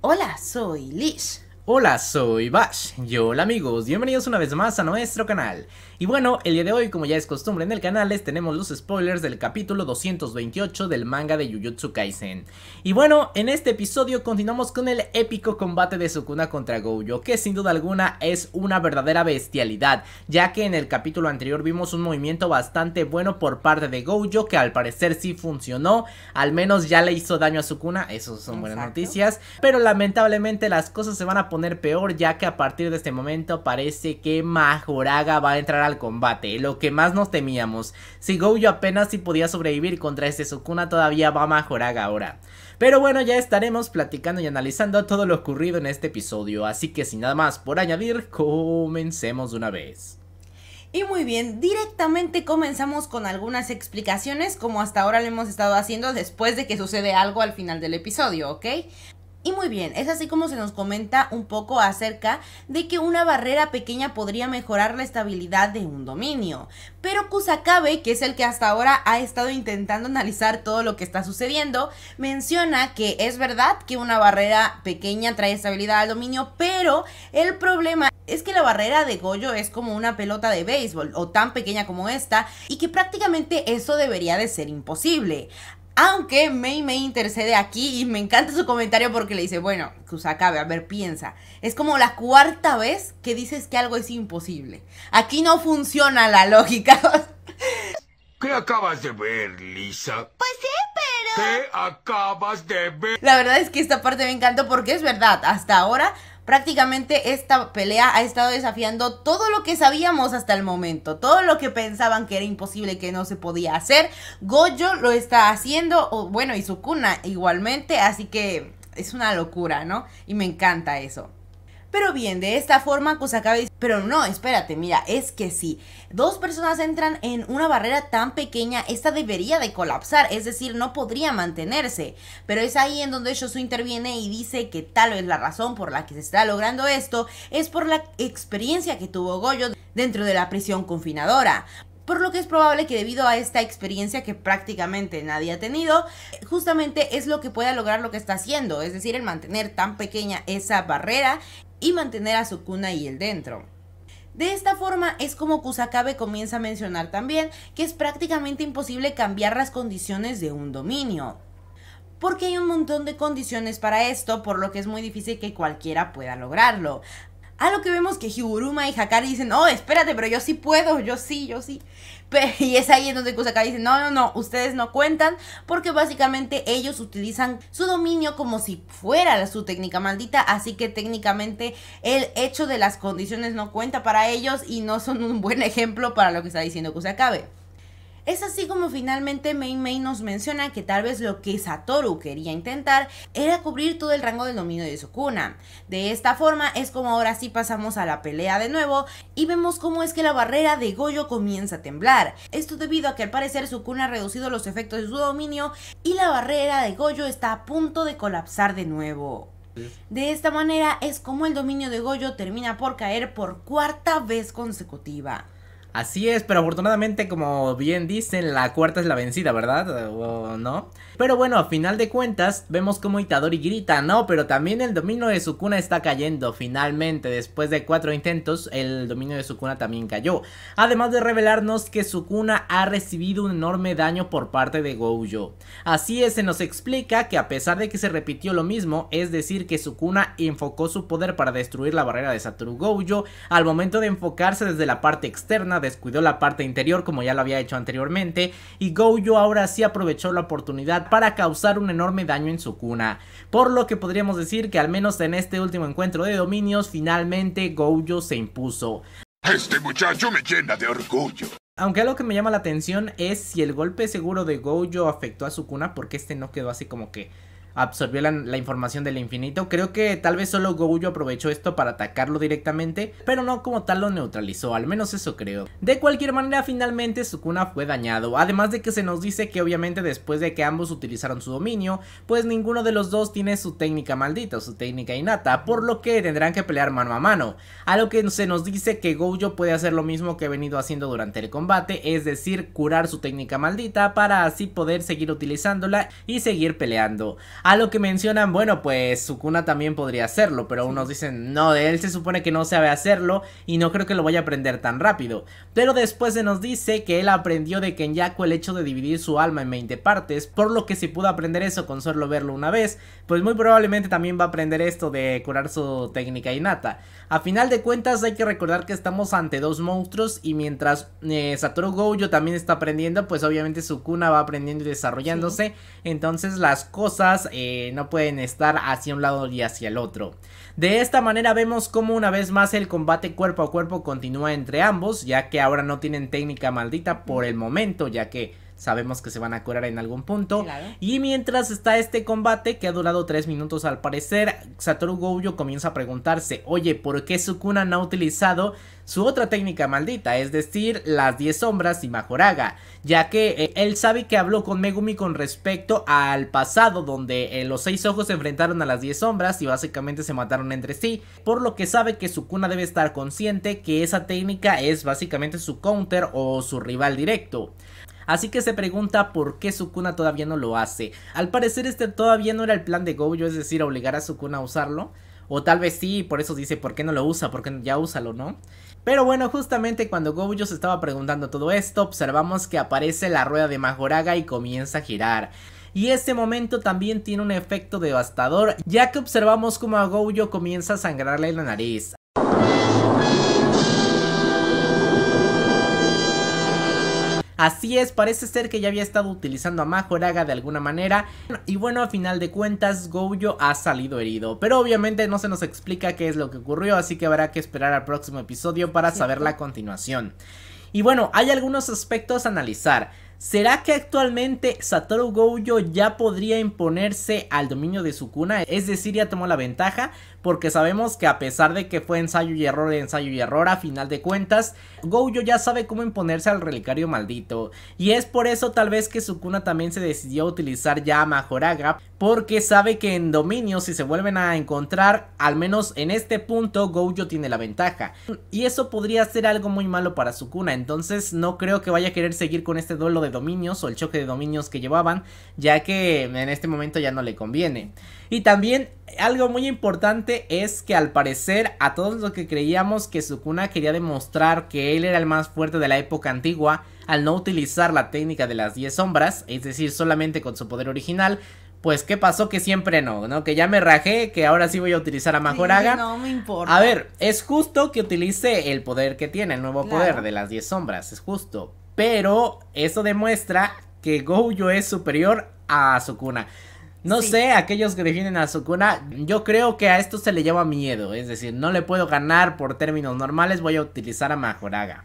Hola, soy Lish. Hola, soy Bash. Y hola amigos, bienvenidos una vez más a nuestro canal. Y bueno, el día de hoy, como ya es costumbre en el canal, les tenemos los spoilers del capítulo 228 del manga de Jujutsu Kaisen. Y bueno, en este episodio continuamos con el épico combate de Sukuna contra Gojo, que sin duda alguna es una verdadera bestialidad, ya que en el capítulo anterior vimos un movimiento bastante bueno por parte de Gojo, que al parecer sí funcionó, al menos ya le hizo daño a Sukuna, eso son buenas noticias, pero lamentablemente las cosas se van a poner peor ya que a partir de este momento parece que Majoraga va a entrar al combate, lo que más nos temíamos. Si Gojo apenas si podía sobrevivir contra este Sukuna todavía va Majoraga ahora. Pero bueno, ya estaremos platicando y analizando todo lo ocurrido en este episodio, así que sin nada más por añadir, comencemos de una vez. Y muy bien, directamente comenzamos con algunas explicaciones como hasta ahora lo hemos estado haciendo después de que sucede algo al final del episodio, ¿ok? Y muy bien, es así como se nos comenta un poco acerca de que una barrera pequeña podría mejorar la estabilidad de un dominio. Pero Kusakabe, que es el que hasta ahora ha estado intentando analizar todo lo que está sucediendo, menciona que es verdad que una barrera pequeña trae estabilidad al dominio, pero el problema es que la barrera de Goyo es como una pelota de béisbol o tan pequeña como esta y que prácticamente eso debería de ser imposible. Aunque May me intercede aquí y me encanta su comentario porque le dice, bueno, acabe, a ver, piensa. Es como la cuarta vez que dices que algo es imposible. Aquí no funciona la lógica. ¿Qué acabas de ver, Lisa? Pues sí, pero... ¿Qué acabas de ver? La verdad es que esta parte me encantó porque es verdad. Hasta ahora prácticamente esta pelea ha estado desafiando todo lo que sabíamos hasta el momento, todo lo que pensaban que era imposible, que no se podía hacer. Gojo lo está haciendo, bueno, y cuna igualmente, así que es una locura, ¿no? Y me encanta eso pero bien, de esta forma, pues, cosa dice, Pero no, espérate, mira, es que si dos personas entran en una barrera tan pequeña, esta debería de colapsar, es decir, no podría mantenerse. Pero es ahí en donde su interviene y dice que tal vez la razón por la que se está logrando esto es por la experiencia que tuvo Goyo dentro de la prisión confinadora por lo que es probable que debido a esta experiencia que prácticamente nadie ha tenido, justamente es lo que pueda lograr lo que está haciendo, es decir, el mantener tan pequeña esa barrera y mantener a su cuna y el dentro. De esta forma es como Kusakabe comienza a mencionar también que es prácticamente imposible cambiar las condiciones de un dominio, porque hay un montón de condiciones para esto, por lo que es muy difícil que cualquiera pueda lograrlo. A ah, lo que vemos que Higuruma y Hakari dicen, no, espérate, pero yo sí puedo, yo sí, yo sí. y es ahí en donde Kusakabe dice, no, no, no, ustedes no cuentan porque básicamente ellos utilizan su dominio como si fuera su técnica maldita, así que técnicamente el hecho de las condiciones no cuenta para ellos y no son un buen ejemplo para lo que está diciendo Kusakabe. Es así como finalmente Mei Mei nos menciona que tal vez lo que Satoru quería intentar era cubrir todo el rango del dominio de Sukuna. De esta forma es como ahora sí pasamos a la pelea de nuevo y vemos cómo es que la barrera de Goyo comienza a temblar. Esto debido a que al parecer Sukuna ha reducido los efectos de su dominio y la barrera de Goyo está a punto de colapsar de nuevo. De esta manera es como el dominio de Goyo termina por caer por cuarta vez consecutiva. Así es, pero afortunadamente, como bien dicen, la cuarta es la vencida, ¿verdad? ¿O no? Pero bueno, a final de cuentas, vemos como Itadori grita, ¿no? Pero también el dominio de Sukuna está cayendo, finalmente. Después de cuatro intentos, el dominio de Sukuna también cayó. Además de revelarnos que Sukuna ha recibido un enorme daño por parte de Gojo. Así es, se nos explica que a pesar de que se repitió lo mismo, es decir, que Sukuna enfocó su poder para destruir la barrera de Satoru Gojo, al momento de enfocarse desde la parte externa descuidó la parte interior como ya lo había hecho anteriormente y Gojo ahora sí aprovechó la oportunidad para causar un enorme daño en su cuna. por lo que podríamos decir que al menos en este último encuentro de dominios finalmente Gojo se impuso. Este muchacho me llena de orgullo. Aunque algo que me llama la atención es si el golpe seguro de Gojo afectó a su cuna porque este no quedó así como que absorbió la, información del infinito. Creo que tal vez solo Gojo aprovechó esto para atacarlo directamente, pero no como tal lo neutralizó, al menos eso creo. De cualquier manera, finalmente Sukuna fue dañado, además de que se nos dice que obviamente después de que ambos utilizaron su dominio, pues ninguno de los dos tiene su técnica maldita, su técnica innata, por lo que tendrán que pelear mano a mano, a lo que se nos dice que Gojo puede hacer lo mismo que ha venido haciendo durante el combate, es decir, curar su técnica maldita para así poder seguir utilizándola y seguir peleando. A lo que mencionan, bueno, pues Sukuna también podría hacerlo, pero unos dicen, no, De él se supone que no sabe hacerlo y no creo que lo vaya a aprender tan rápido. Pero después se nos dice que él aprendió de Kenyaku el hecho de dividir su alma en 20 partes, por lo que si pudo aprender eso con solo verlo una vez, pues muy probablemente también va a aprender esto de curar su técnica innata. A final de cuentas hay que recordar que estamos ante dos monstruos y mientras eh, Satoru Gojo también está aprendiendo, pues obviamente Sukuna va aprendiendo y desarrollándose, entonces las cosas eh, no pueden estar hacia un lado y hacia el otro. De esta manera vemos como una vez más el combate cuerpo a cuerpo continúa entre ambos, ya que ahora no tienen técnica maldita por el momento, ya que sabemos que se van a curar en algún punto. Y mientras está este combate, que ha durado 3 minutos al parecer, Satoru Gojo comienza a preguntarse, oye, ¿por qué Sukuna no ha utilizado su otra técnica maldita, es decir, las 10 sombras y Majoraga, ya que eh, él sabe que habló con Megumi con respecto al pasado donde eh, los seis ojos se enfrentaron a las 10 sombras y básicamente se mataron entre sí, por lo que sabe que Sukuna debe estar consciente que esa técnica es básicamente su counter o su rival directo así que se pregunta por qué Sukuna todavía no lo hace. Al parecer este todavía no era el plan de Gojo, es decir, obligar a Sukuna a usarlo. O tal vez sí, por eso dice, ¿por qué no lo usa? Porque ya úsalo, ¿no? Pero bueno, justamente cuando Gojo se estaba preguntando todo esto, observamos que aparece la rueda de Majoraga y comienza a girar. Y este momento también tiene un efecto devastador, ya que observamos como a Gojo comienza a sangrarle la nariz. Así es, parece ser que ya había estado utilizando a Majoraga de alguna manera. Y bueno, a final de cuentas, Gojo ha salido herido. Pero obviamente no se nos explica qué es lo que ocurrió, así que habrá que esperar al próximo episodio para saber la continuación. Y bueno, hay algunos aspectos a analizar. ¿Será que actualmente Satoru Gojo ya podría imponerse al dominio de su cuna? Es decir, ya tomó la ventaja porque sabemos que a pesar de que fue ensayo y error, ensayo y error, a final de cuentas, Gojo ya sabe cómo imponerse al relicario maldito. Y es por eso tal vez que Sukuna también se decidió a utilizar ya a Majoraga, porque sabe que en dominio si se vuelven a encontrar, al menos en este punto, Gojo tiene la ventaja. Y eso podría ser algo muy malo para Sukuna, entonces no creo que vaya a querer seguir con este duelo de dominios o el choque de dominios que llevaban, ya que en este momento ya no le conviene. Y también algo muy importante es que al parecer a todos los que creíamos que Sukuna quería demostrar que él era el más fuerte de la época antigua, al no utilizar la técnica de las 10 sombras, es decir, solamente con su poder original, pues qué pasó que siempre no, ¿no? Que ya me rajé, que ahora sí voy a utilizar a Majoraga. no me importa. A ver, es justo que utilice el poder que tiene, el nuevo poder de las 10 sombras, es justo. Pero eso demuestra que Gojo es superior a Sukuna. No sé, aquellos que definen a Sukuna, yo creo que a esto se le llama miedo, es decir, no le puedo ganar por términos normales, voy a utilizar a Majoraga.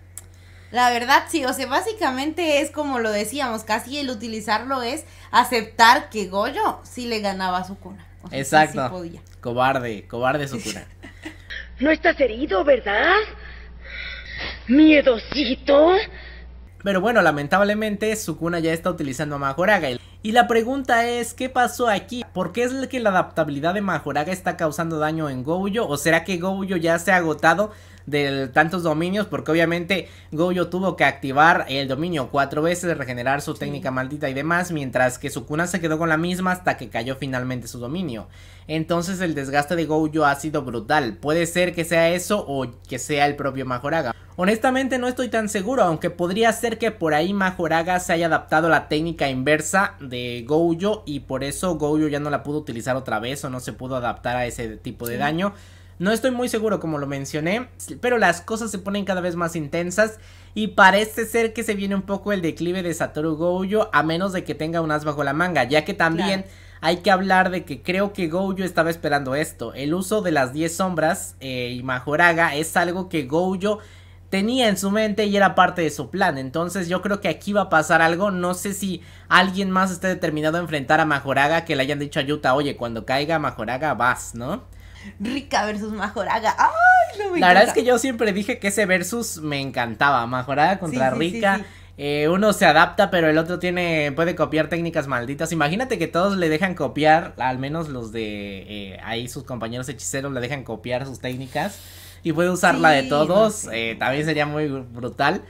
La verdad sí, o sea, básicamente es como lo decíamos, casi el utilizarlo es aceptar que Goyo sí le ganaba a Sukuna. Exacto. Cobarde, cobarde Sukuna. no estás herido, ¿verdad? Miedosito. Pero bueno, lamentablemente Sukuna ya está utilizando a Majoraga y la pregunta es, ¿qué pasó aquí? ¿Por qué es que la adaptabilidad de Majoraga está causando daño en Gojo? ¿O será que Gojo ya se ha agotado de tantos dominios? Porque obviamente Gojo tuvo que activar el dominio cuatro veces, regenerar su técnica maldita y demás, mientras que Sukuna se quedó con la misma hasta que cayó finalmente su dominio. Entonces el desgaste de Gojo ha sido brutal. Puede ser que sea eso o que sea el propio Majoraga. Honestamente no estoy tan seguro, aunque podría ser que por ahí Majoraga se haya adaptado a la técnica inversa de Gojo y por eso Gojo ya no la pudo utilizar otra vez o no se pudo adaptar a ese tipo de daño. No estoy muy seguro como lo mencioné, pero las cosas se ponen cada vez más intensas y parece ser que se viene un poco el declive de Satoru Gojo a menos de que tenga un as bajo la manga, ya que también hay que hablar de que creo que Gojo estaba esperando esto. El uso de las 10 sombras eh, y Majoraga es algo que Gojo tenía en su mente y era parte de su plan. Entonces yo creo que aquí va a pasar algo. No sé si alguien más esté determinado a enfrentar a Majoraga que le hayan dicho a Yuta, oye, cuando caiga Majoraga vas, ¿no? Rica versus Majoraga. ¡Ay, no me La verdad es que yo siempre dije que ese versus me encantaba. Majoraga contra Rica. Eh, uno se adapta, pero el otro tiene puede copiar técnicas malditas. Imagínate que todos le dejan copiar, al menos los de eh, ahí sus compañeros hechiceros le dejan copiar sus técnicas y puede usar la de todos, eh, también sería muy brutal.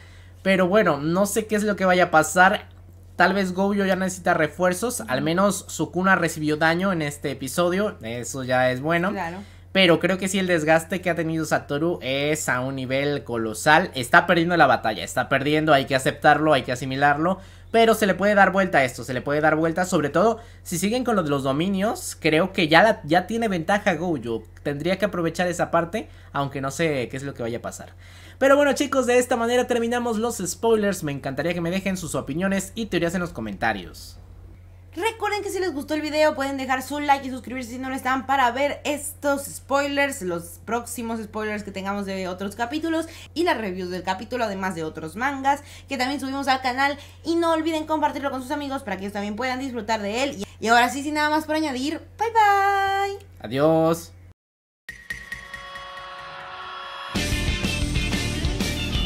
Pero bueno, no sé qué es lo que vaya a pasar. Tal vez Gojo ya necesita refuerzos. Al menos Sukuna recibió daño en este episodio. Eso ya es bueno. Claro. Pero creo que sí el desgaste que ha tenido Satoru es a un nivel colosal. Está perdiendo la batalla. Está perdiendo. Hay que aceptarlo. Hay que asimilarlo. Pero se le puede dar vuelta a esto, se le puede dar vuelta, sobre todo si siguen con lo de los dominios, creo que ya, ya tiene ventaja Gojo, tendría que aprovechar esa parte, aunque no sé qué es lo que vaya a pasar. Pero bueno chicos, de esta manera terminamos los spoilers, me encantaría que me dejen sus opiniones y teorías en los comentarios. Recuerden que si les gustó el video pueden dejar su like y suscribirse si no lo están para ver estos spoilers, los próximos spoilers que tengamos de otros capítulos y las reviews del capítulo, además de otros mangas que también subimos al canal. Y no olviden compartirlo con sus amigos para que ellos también puedan disfrutar de él. Y ahora sí, sin nada más por añadir, bye bye. Adiós.